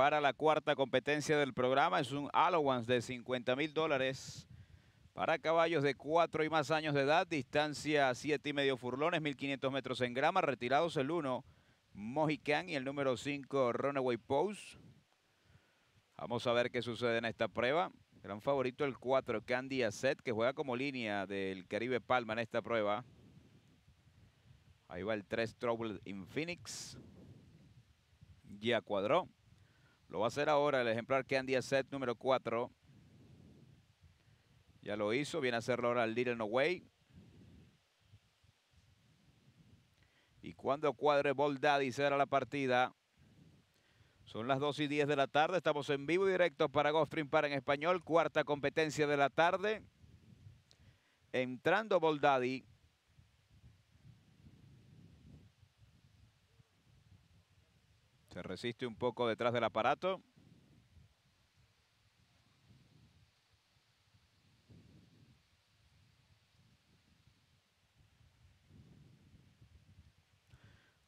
para la cuarta competencia del programa. Es un allowance de 50 mil dólares para caballos de 4 y más años de edad. Distancia 7 y medio furlones, 1500 metros en grama. Retirados el 1, Mohican y el número 5, Runaway Pose. Vamos a ver qué sucede en esta prueba. Gran favorito el 4, Candy Asset, que juega como línea del Caribe Palma en esta prueba. Ahí va el 3, Trouble in Phoenix. Ya cuadró. Lo va a hacer ahora el ejemplar Candy Set número 4. Ya lo hizo, viene a hacerlo ahora el Little No Way. Y cuando cuadre Boldaddy, cerra será la partida. Son las 2 y 10 de la tarde. Estamos en vivo y directo para Gulfstream para en español. Cuarta competencia de la tarde. Entrando Boldadi. Se resiste un poco detrás del aparato.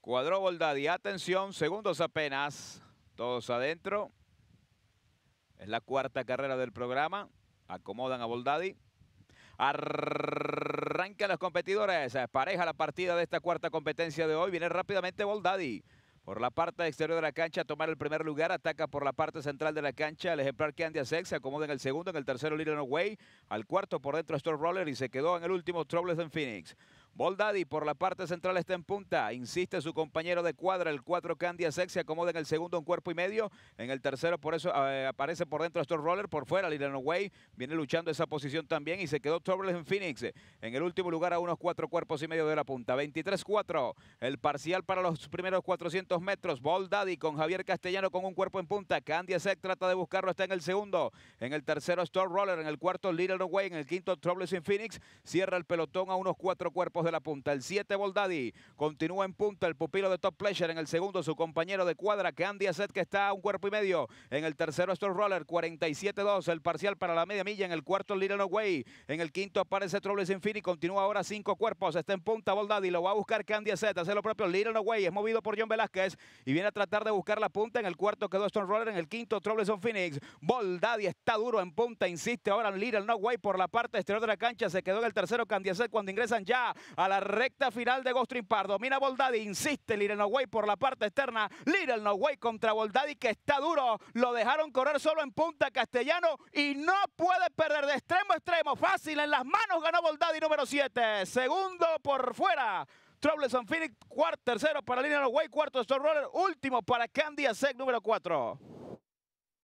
Cuadró Boldadi. Atención, segundos apenas. Todos adentro. Es la cuarta carrera del programa. Acomodan a Boldadi. Arrancan los competidores. Pareja la partida de esta cuarta competencia de hoy. Viene rápidamente Boldadi por la parte exterior de la cancha tomar el primer lugar. Ataca por la parte central de la cancha el ejemplar Candy Sex Se acomoda en el segundo, en el tercero Little Way. Al cuarto por dentro Storm Roller y se quedó en el último Troubles en Phoenix. Boldaddy por la parte central está en punta. Insiste su compañero de cuadra, el 4 Candy Sex. se acomoda en el segundo un cuerpo y medio. En el tercero, por eso eh, aparece por dentro Storm Roller, por fuera Liliano Way. Viene luchando esa posición también y se quedó Troubles en Phoenix. En el último lugar a unos cuatro cuerpos y medio de la punta. 23-4. El parcial para los primeros 400 metros. Boldadi con Javier Castellano con un cuerpo en punta. Candy Sex trata de buscarlo, está en el segundo. En el tercero, Storm Roller. En el cuarto, Liliano Way. En el quinto, Troubles en Phoenix. Cierra el pelotón a unos cuatro cuerpos de la punta. El 7 Boldadi continúa en punta. El pupilo de Top Pleasure en el segundo. Su compañero de cuadra, Candy Asset, que está a un cuerpo y medio. En el tercero, Stroll Roller, 47-2. El parcial para la media milla. En el cuarto, Little Way En el quinto aparece Troubles Infinity. Continúa ahora cinco cuerpos. Está en punta Boldadi. Lo va a buscar Candy Asset. Hace lo propio. Little Way es movido por John Velázquez y viene a tratar de buscar la punta. En el cuarto quedó Stone Roller. En el quinto, Troubles Phoenix. Boldadi está duro en punta. Insiste ahora Little No Way por la parte exterior de la cancha. Se quedó en el tercero Candy Asset cuando ingresan ya a la recta final de Ghost pardo Domina Boldadi, insiste Little No Way por la parte externa. Little No Way contra Boldadi que está duro. Lo dejaron correr solo en punta castellano y no puede perder de extremo a extremo. Fácil, en las manos ganó Boldadi número 7. Segundo por fuera. Troublesome Phoenix, cuarto, tercero para Little No Way, cuarto Storm Roller, último para Candy Azek, número 4.